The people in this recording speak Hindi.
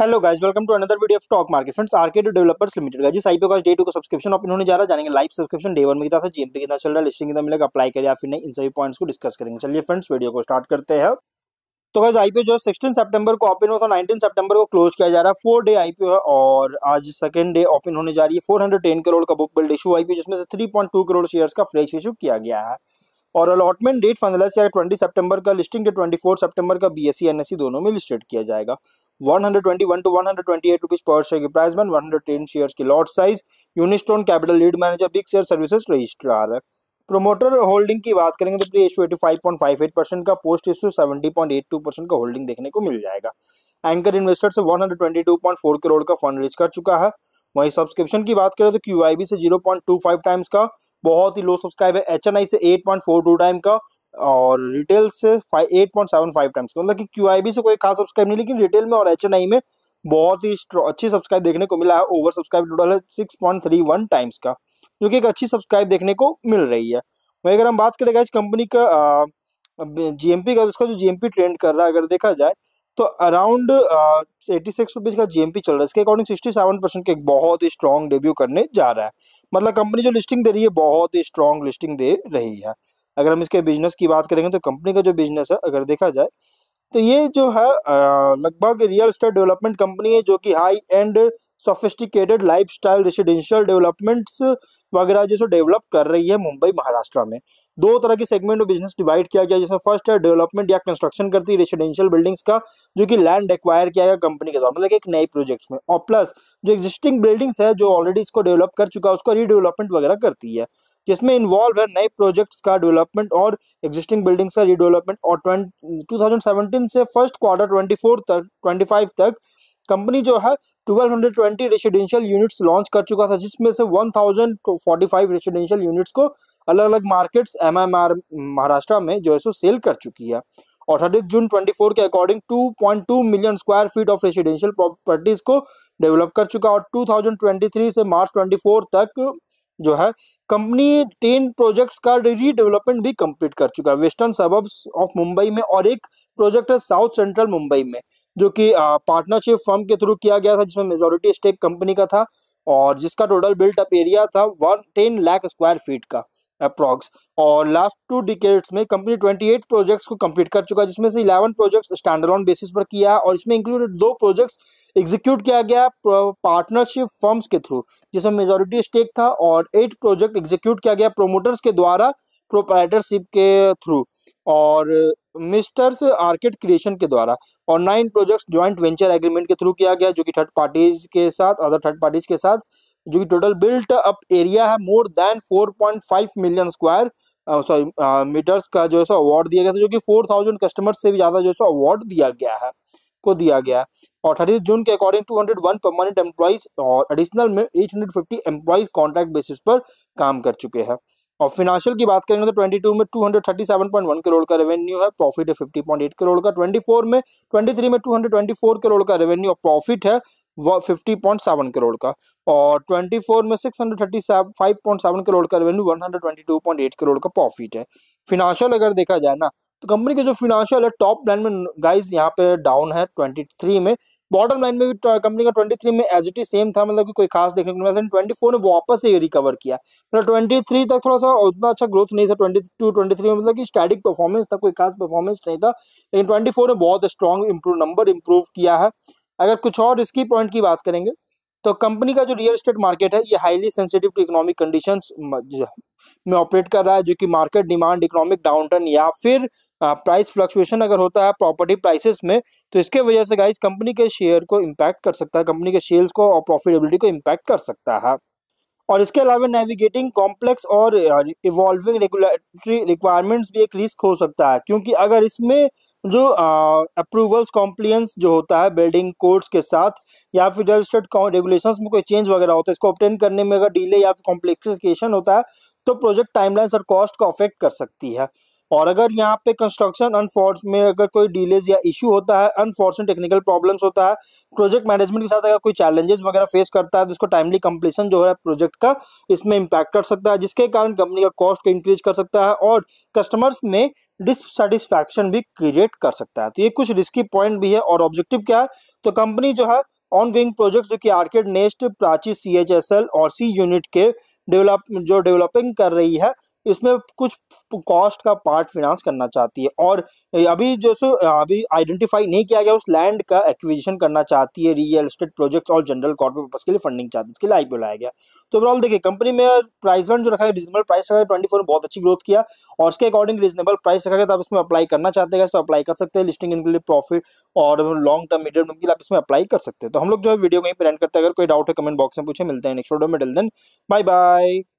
hello guys welcome to another video of stock market friends RKD developers limited का जिस आईपीओ का डे टू का सब्सक्रिप्शन आप इन्होंने जा रहा जानेंगे लाइव सब्सक्रिप्शन डे वन में कितना जीएमपी कितना चल रहा है लिस्टिंग कितना मिलेगा अप्लाई करें या फिर नहीं इन सभी पॉइंट्स को डिस्कस करेंगे चलिए फ्रेंड्स वीडियो को स्टार्ट करते हैं तो गाइज आईपीओ जो है सिक्सटीन सेप्टेबर को ओपन हुआ था नाइनटीन सेप्टेबर को क्लोज किया जा रहा है फोर डे आईपीओ है और आज सेकंड डे ओपन होने जा रही है फोर हंड्रेड टेन करोड़ का बुक बिल्ड इशू आईपीओ जिसमें से three point two crore share का फ्रेश इशू किया गया है और अलॉटमेंट डेट फाइनलाइज किया ट्वेंटी सेप्टेम्बर का listing date twenty four September का बी एस सी दोनों में लिस्टेड किया जाएगा one hundred twenty one to one hundred twenty eight rupees per share की प्राइस वन वन हंड्रेड की lot size Unistone Capital lead manager Bigshare Services सर्विसेज रजिस्ट्रार है प्रोमोटर होल्डिंग की बात करेंगे तो pre issue eighty five point five eight percent का post issue seventy point eight two percent का होल्डिंग देखने को मिल जाएगा एंकर इन्वेस्टर से one hundred twenty two point four crore का फंड रेज कर चुका है वहीं सब्सक्रिप्शन की बात करें तो क्यू आई बी से zero point two five times का बहुत ही लो सब्सक्राइब है एच से eight point four two time का और रिटेल से eight point seven five times का मतलब कि क्यू से कोई खास सब्सक्राइब नहीं लेकिन रिटेल में और एच में बहुत ही अच्छी सब्सक्राइब देखने को मिला है ओवर सब्सक्राइब टोटल है six point three one times का जो कि एक अच्छी सब्सक्राइब देखने को मिल रही है वही अगर हम बात करेंगे इस कंपनी का जीएमपी का उसका जो जीएमपी ट्रेंड कर रहा है अगर देखा जाए तो अराउंड एटी सिक्स रुपीज़ का जीएमपी चल रहा है इसके अकॉर्डिंग सिक्सटी सेवन परसेंट का एक बहुत ही स्ट्रॉन्ग डेब्यू करने जा रहा है मतलब कंपनी जो लिस्टिंग दे रही है बहुत ही स्ट्रॉन्ग लिस्टिंग दे रही है अगर हम इसके बिजनेस की बात करेंगे तो कंपनी का जो बिजनेस है अगर देखा जाए तो ये जो है uh, लगभग रियल स्टेट डेवलपमेंट कंपनी है जो कि high end sophisticated lifestyle residential developments वगैरह जैसे डेवलप कर रही है मुंबई महाराष्ट्र में दो तरह के सेगमेंट में बिजनेस डिवाइड किया गया जिसमें फर्स्ट है डेवलपमेंट या कंस्ट्रक्शन करती है रेसिडेंशियल बिल्डिंग्स का जो कि लैंड एक्वायर किया गया कंपनी के द्वारा मतलब एक नए प्रोजेक्ट्स में और प्लस जो एग्जिस्टिंग बिल्डिंग्स है जो ऑलरेडी इसको डेवलप कर चुका है उसका रीडेवलपमेंट वगैरह करती है जिसमें इन्वॉल्व है नए प्रोजेक्ट्स का डेवलपमेंट और एग्जिस्टिंग बिल्डिंग्स का रीडेवलपमेंट और टू से फर्स्ट क्वार्टर ट्वेंटी तक ट्वेंटी तक कंपनी जो है 1220 रेसिडेंशियल यूनिट्स लॉन्च कर चुका था जिसमें से 1045 रेसिडेंशियल यूनिट्स को अलग अलग मार्केट्स एमएमआर महाराष्ट्र में जो है सो सेल कर चुकी है और थर्टी जून 24 के according 2.2 million square feet of residential properties को डेवलप कर चुका और 2023 से मार्च 24 तक जो है कंपनी टेन प्रोजेक्ट्स का रीडेवलपमेंट भी कंप्लीट कर चुका है वेस्टर्न सबर्ब्स ऑफ मुंबई में और एक प्रोजेक्ट है साउथ सेंट्रल मुंबई में जो कि पार्टनरशिप फर्म के थ्रू किया गया था जिसमें मेजोरिटी स्टेक कंपनी का था और जिसका टोटल बिल्ट अप एरिया था one ten lakh square feet का अप्रॉक्स और लास्ट टू डिकेट्स में कंपनी 28 प्रोजेक्ट्स को कंप्लीट कर चुका है जिसमें से 11 प्रोजेक्ट्स स्टैंडर्लॉन बेसिस पर किया और इसमें इंक्लूडेड दो प्रोजेक्ट्स एग्जीक्यूट किया गया पार्टनरशिप फर्म्स के थ्रू जिसमें मेजोरिटी स्टेक था और एट प्रोजेक्ट एग्जीक्यूट किया गया प्रोमोटर्स के द्वारा प्रोपराइटरशिप के थ्रू और मिस्टर्स आर्किट क्रिएशन के द्वारा और nine projects joint venture agreement के थ्रू किया गया जो कि थर्ड पार्टीज के साथ अदर थर्ड पार्टीज के साथ जो कि टोटल बिल्ट अप एरिया है more than 4.5 million square sorry metres का जो है सो अवार्ड दिया गया था जो कि 4000 कस्टमर्स से भी ज़्यादा जो है सो अवार्ड दिया गया है को दिया गया और थर्टी जून के अकॉर्डिंग 201 परमानेंट एम्प्लॉज और एडिशनल में 850 एम्प्लॉज कॉन्ट्रैक्ट बेसिस पर काम कर चुके हैं और फिनेंशियल की बात करेंगे तो 22 में 237.1 करोड़ का रेवेन्यू है प्रॉफिट है 50.8 करोड़ का 24 में 23 में 224 करोड़ का रेवेन्यू और प्रॉफिट है फिफ्टी पॉइंट सेवन करोड़ का और ट्वेंटी फोर में six hundred thirty five point seven crore का revenue one hundred twenty two point eight crore का प्रॉफिट है फिनांशियल अगर देखा जाए ना तो कंपनी के जो फिनांशियल है टॉप लाइन में गाइज यहाँ पे डाउन है ट्वेंटी थ्री में बॉटम लाइन में भी कंपनी का ट्वेंटी थ्री में एज इट इज सेम था मतलब कि कोई खास देखने को मिला ट्वेंटी फोर ने वापस से रिकवर किया मतलब ट्वेंटी थ्री तक थोड़ा सा उतना अच्छा ग्रोथ नहीं था ट्वेंटी टू ट्वेंटी थ्री में मतलब कि स्टैटिक परफॉर्मेंस था कोई खास परफॉर्मेंस नहीं था लेकिन ट्वेंटी फोर ने बहुत स्ट्रॉन्ग नंबर इंप्रूव किया है अगर कुछ और रिस्की पॉइंट की बात करेंगे तो कंपनी का जो रियल एस्टेट मार्केट है ये highly sensitive to economic condition में ऑपरेट कर रहा है जो कि market demand economic downturn या फिर प्राइस फ्लक्चुएशन अगर होता है प्रॉपर्टी प्राइसेस में तो इसके वजह से गाइस कंपनी के शेयर को इम्पैक्ट कर सकता है कंपनी के शेयर्स को और प्रॉफिटेबिलिटी को इम्पैक्ट कर सकता है और इसके अलावा नेविगेटिंग कॉम्प्लेक्स और इवॉल्विंग रेगुलेटरी रिक्वायरमेंट्स भी एक रिस्क हो सकता है क्योंकि अगर इसमें जो अप्रूवल्स कॉम्प्लियंस जो होता है बिल्डिंग कोड्स के साथ या फिर स्टेट रेगुलेशन में कोई चेंज वगैरह होता है इसको ऑप्टेन करने में अगर डिले या फिर कॉम्प्लिकेशन होता है तो प्रोजेक्ट टाइमलाइंस और कॉस्ट को अफेक्ट कर सकती है और अगर यहाँ पे कंस्ट्रक्शन अनफॉर्च में अगर कोई डिलेज या इशू होता है अनफॉर्चुनेट टेक्निकल प्रॉब्लम्स होता है प्रोजेक्ट मैनेजमेंट के साथ अगर कोई चैलेंजेस वगैरह फेस करता है तो उसको टाइमली कंप्लीसन जो है प्रोजेक्ट का इसमें इम्पैक्ट कर सकता है जिसके कारण कंपनी का कॉस्ट को इंक्रीज कर सकता है और कस्टमर्स में डिससेटिस्फैक्शन भी क्रिएट कर सकता है तो ये कुछ रिस्की पॉइंट भी है और ऑब्जेक्टिव क्या है तो कंपनी जो है ऑनगोइंग प्रोजेक्ट्स जो कि Arkade nest Prachi C H S L और सी यूनिट के डेवलप जो डेवलपिंग कर रही है इसमें कुछ कॉस्ट का पार्ट फिनांस करना चाहती है और अभी जो सो अभी आइडेंटिफाई नहीं किया गया उस लैंड का एक्विजिशन करना चाहती है रियल एस्टेट प्रोजेक्ट्स और जनरल कॉर्पोरेट पर्पज के लिए फंडिंग चाहती है इसके लिए आईपीओ लाया गया तो ओवरऑल देखिए कंपनी में प्राइस वन जो रखा है रीजनेबल प्राइस रखा है ट्वेंटी फोर में बहुत अच्छी ग्रोथ किया और उसके अकॉर्डिंग रीजनेबल प्राइस रखा गया तो आप इसमें अप्लाई करना चाहते हैं तो अप्लाई कर सकते हैं लिस्टिंग इनके लिए प्रॉफिट और लॉन्ग टर्म मीडियम टर्म के लिए आप इसमें अप्लाई कर सकते हैं तो हम लोग जो है वीडियो कहीं पर एंड करते हैं अगर कोई डाउट है कमेंट बॉक्स में पूछे मिलते हैं नेक्स्ट वीडियो में डिल देन बाय बाय